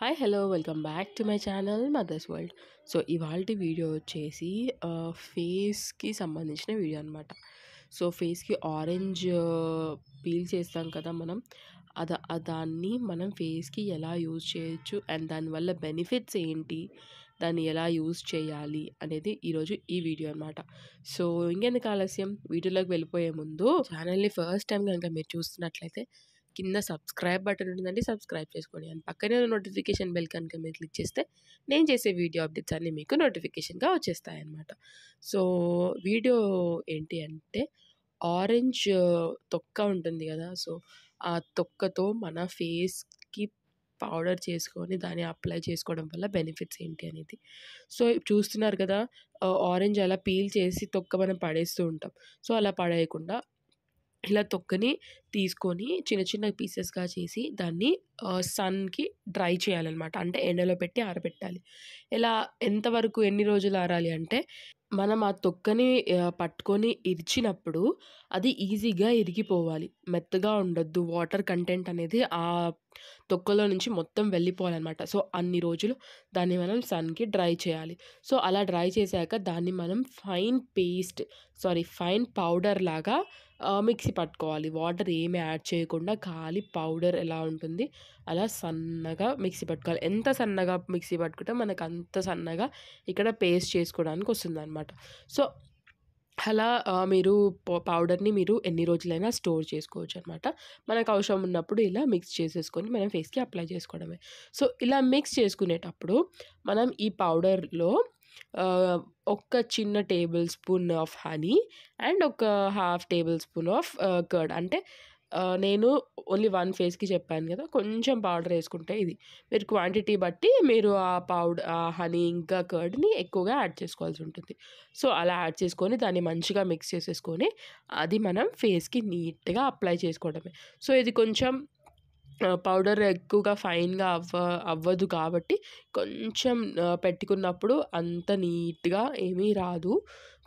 hi hello welcome back to my channel mothers world so ఇవాళ video వచ్చేసి ఫేస్కి సంబంధించిన వీడియో అనమాట సో ఫేస్కి ఆరెంజ్ పీల్ చేస్తాం కదా మనం అద దాన్ని మనం ఫేస్కి ఎలా యూజ్ చేయొచ్చు అండ్ దానివల్ల బెనిఫిట్స్ ఏంటి దాన్ని ఎలా యూజ్ చేయాలి అనేది ఈరోజు ఈ వీడియో అనమాట సో ఇంకెందుకు ఆలస్యం వీడియోలోకి వెళ్ళిపోయే ముందు ఛానల్ని ఫస్ట్ టైం కనుక మీరు చూస్తున్నట్లయితే కింద సబ్స్క్రైబ్ బటన్ ఉంటుందండి సబ్స్క్రైబ్ చేసుకోండి అండ్ పక్కనే నోటిఫికేషన్ బెల్ కనుక మీరు క్లిక్ చేస్తే నేను చేసే వీడియో అప్డేట్స్ అన్నీ మీకు నోటిఫికేషన్గా వచ్చేస్తాయన్నమాట సో వీడియో ఏంటి అంటే ఆరెంజ్ తొక్క ఉంటుంది కదా సో ఆ తొక్కతో మన ఫేస్కి పౌడర్ చేసుకొని దాన్ని అప్లై చేసుకోవడం వల్ల బెనిఫిట్స్ ఏంటి అనేది సో చూస్తున్నారు కదా ఆరెంజ్ అలా పీల్ చేసి తొక్క మనం పడేస్తూ ఉంటాం సో అలా పడేయకుండా ఇలా తొక్కని తీసుకొని చిన్న చిన్న పీసెస్గా చేసి దాన్ని సన్కి డ్రై చేయాలన్నమాట అంటే ఎండలో పెట్టి ఆరబెట్టాలి ఇలా ఎంతవరకు ఎన్ని రోజులు ఆరాలి అంటే మనం ఆ తొక్కని పట్టుకొని ఇరిచినప్పుడు అది ఈజీగా ఇరిగిపోవాలి మెత్తగా ఉండొద్దు వాటర్ కంటెంట్ అనేది ఆ తొక్కలో నుంచి మొత్తం వెళ్ళిపోవాలన్నమాట సో అన్ని రోజులు దాన్ని మనం సన్కి డ్రై చేయాలి సో అలా డ్రై చేశాక దాన్ని మనం fine paste sorry fine powder లాగా మిక్సీ పట్టుకోవాలి వాటర్ ఏమి యాడ్ చేయకుండా ఖాళీ పౌడర్ ఎలా ఉంటుంది అలా సన్నగా మిక్సీ పట్టుకోవాలి ఎంత సన్నగా మిక్సీ పట్టుకుంటే మనకు అంత సన్నగా ఇక్కడ పేస్ట్ చేసుకోవడానికి వస్తుంది అనమాట సో అలా మీరు పౌడర్ని మీరు ఎన్ని రోజులైనా స్టోర్ చేసుకోవచ్చు అనమాట మనకు అవసరం ఉన్నప్పుడు ఇలా మిక్స్ చేసేసుకొని మనం ఫేస్కి అప్లై చేసుకోవడమే సో ఇలా మిక్స్ చేసుకునేటప్పుడు మనం ఈ పౌడర్లో ఒక్క చిన్న tablespoon of honey and ఒక half tablespoon of curd అంటే నేను ఓన్లీ వన్ ఫేస్కి చెప్పాను కదా కొంచెం పౌడర్ వేసుకుంటే ఇది మీరు క్వాంటిటీ బట్టి మీరు ఆ పౌడర్ ఆ హనీ ఇంకా కర్డ్ని ఎక్కువగా యాడ్ చేసుకోవాల్సి ఉంటుంది సో అలా యాడ్ చేసుకొని దాన్ని మంచిగా మిక్స్ చేసేసుకొని అది మనం ఫేస్కి నీట్గా అప్లై చేసుకోవడమే సో ఇది కొంచెం పౌడర్ ఎక్కువగా ఫైన్గా అవ్వ అవ్వదు కాబట్టి కొంచెం పెట్టుకున్నప్పుడు అంత నీట్గా ఏమీ రాదు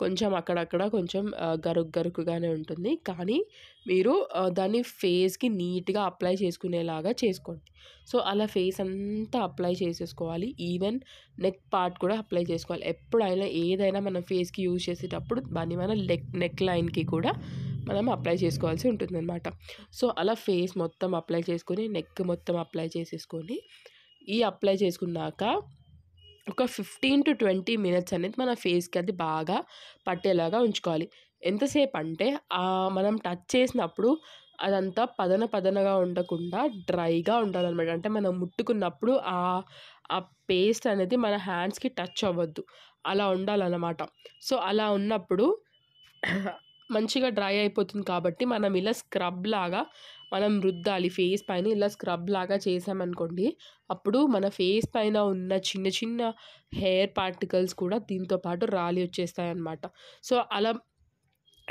కొంచెం అక్కడక్కడ కొంచెం గరుకు గరుకుగానే ఉంటుంది కానీ మీరు దాన్ని ఫేస్కి నీట్గా అప్లై చేసుకునేలాగా చేసుకోండి సో అలా ఫేస్ అంతా అప్లై చేసేసుకోవాలి ఈవెన్ నెక్ పార్ట్ కూడా అప్లై చేసుకోవాలి ఎప్పుడైనా ఏదైనా మనం ఫేస్కి యూజ్ చేసేటప్పుడు దాన్ని మన నెక్ నెక్ లైన్కి కూడా మనం అప్లై చేసుకోవాల్సి ఉంటుందన్నమాట సో అలా ఫేస్ మొత్తం అప్లై చేసుకొని నెక్ మొత్తం అప్లై చేసేసుకొని ఈ అప్లై చేసుకున్నాక ఒక ఫిఫ్టీన్ టు ట్వంటీ మినిట్స్ అనేది మన ఫేస్కి అది బాగా పట్టేలాగా ఉంచుకోవాలి ఎంతసేపు అంటే మనం టచ్ చేసినప్పుడు అదంతా పదన పదనగా ఉండకుండా డ్రైగా ఉండాలన్నమాట అంటే మనం ముట్టుకున్నప్పుడు ఆ ఆ పేస్ట్ అనేది మన హ్యాండ్స్కి టచ్ అవ్వద్దు అలా ఉండాలన్నమాట సో అలా ఉన్నప్పుడు మంచిగా డ్రై అయిపోతుంది కాబట్టి మనం ఇలా స్క్రబ్ లాగా మనం రుద్దాలి ఫేస్ పైన ఇలా స్క్రబ్ లాగా చేసామనుకోండి అప్పుడు మన ఫేస్ పైన ఉన్న చిన్న చిన్న హెయిర్ పార్టికల్స్ కూడా దీంతో పాటు రాలి వచ్చేస్తాయి అన్నమాట సో అలా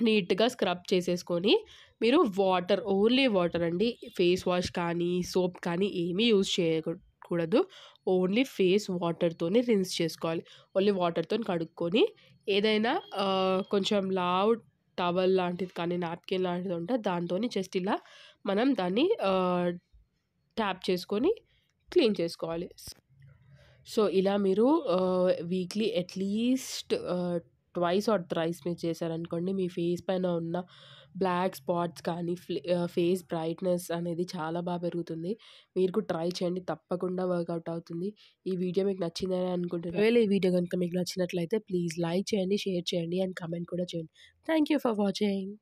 నీట్గా స్క్రబ్ చేసేసుకొని మీరు వాటర్ ఓన్లీ వాటర్ అండి ఫేస్ వాష్ కానీ సోప్ కానీ ఏమీ యూజ్ చేయకూడదు ఓన్లీ ఫేస్ వాటర్తోనే రిన్స్ చేసుకోవాలి ఓన్లీ వాటర్తో కడుక్కొని ఏదైనా కొంచెం లావుడ్ టవల్ లాంటిది కానీ నాప్కిన్ లాంటిది ఉంటే దాంతో జస్ట్ ఇలా మనం దాన్ని ట్యాప్ చేసుకొని క్లీన్ చేసుకోవాలి సో ఇలా మీరు weekly at least twice or thrice మీరు చేశారనుకోండి మీ ఫేస్ పైన ఉన్న బ్లాక్ స్పాట్స్ కానీ ఫేస్ బ్రైట్నెస్ అనేది చాలా బాగా పెరుగుతుంది మీరు కూడా ట్రై చేయండి తప్పకుండా వర్కౌట్ అవుతుంది ఈ వీడియో మీకు నచ్చిందని అనుకుంటున్నాను ఒకవేళ ఈ వీడియో కనుక మీకు నచ్చినట్లయితే ప్లీజ్ లైక్ చేయండి షేర్ చేయండి అండ్ కమెంట్ కూడా చేయండి థ్యాంక్ ఫర్ వాచింగ్